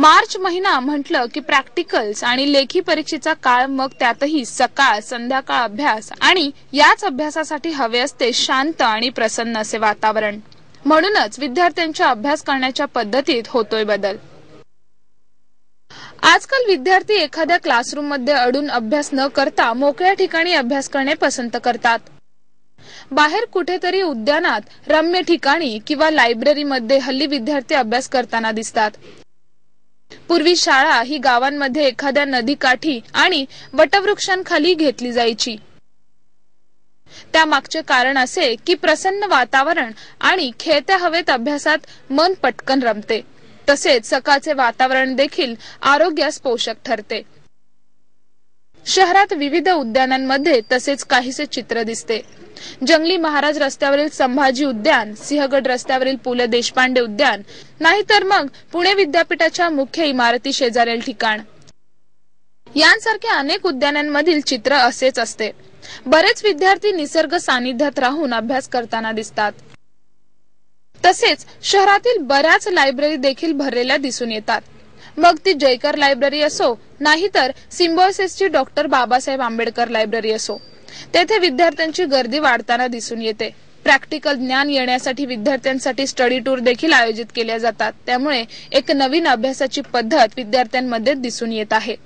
मार्च महिना म्हटलं की प्रॅक्टिकल्स आणि लेखी परीक्षेचा काळ मग त्यातही सकाळ संध्याकाळ अभ्यास आणि याच अभ्यासासाठी हवे असते शांत आणि प्रसन्न असे वातावरण म्हणूनच विद्यार्थ्यांच्या अभ्यास करण्याच्या पद्धतीत होतोय बदल आजकाल विद्यार्थी एखाद्या क्लासरूम मध्ये अडून अभ्यास न करता मोकळ्या ठिकाणी अभ्यास करणे पसंत करतात बाहेर कुठेतरी उद्यानात रम्य ठिकाणी किंवा लायब्ररीमध्ये हल्ली विद्यार्थी अभ्यास करताना दिसतात पूर्वी शाळा ही गावांमध्ये एखाद्या नदीकाठी आणि वटवृक्षांखाली घेतली जायची त्यामागचे कारण असे की प्रसन्न वातावरण आणि खेळत्या हवेत अभ्यासात मन पटकन रमते तसेच सकाळचे वातावरण देखील आरोग्यास पोषक ठरते शहरात विविध उद्यानांमध्ये तसेच काहीसे चित्र दिसते जंगली महाराज रस्त्यावरील संभाजी उद्यान सिंहगड रस्त्यावरील पु ल देशपांडे उद्यान नाहीतर मग पुणे विद्यापीठाच्या मुख्य इमारती शेजारील ठिकाण यांसारख्या अनेक उद्यानांमधील चित्र असेच असते बरेच विद्यार्थी निसर्ग सानिध्यात राहून अभ्यास करताना दिसतात तसेच शहरातील बऱ्याच लायब्ररी देखील भरलेल्या दिसून येतात मग ती जयकर लायब्ररी असो नाहीतर सिम्बॉयसिसची डॉक्टर बाबासाहेब आंबेडकर लायब्ररी असो तेथे विद्यार्थ्यांची गर्दी वाढताना दिसून येते प्रॅक्टिकल ज्ञान येण्यासाठी विद्यार्थ्यांसाठी स्टडी टूर देखील आयोजित केल्या जातात त्यामुळे एक नवीन अभ्यासाची पद्धत विद्यार्थ्यांमध्ये दिसून येत आहे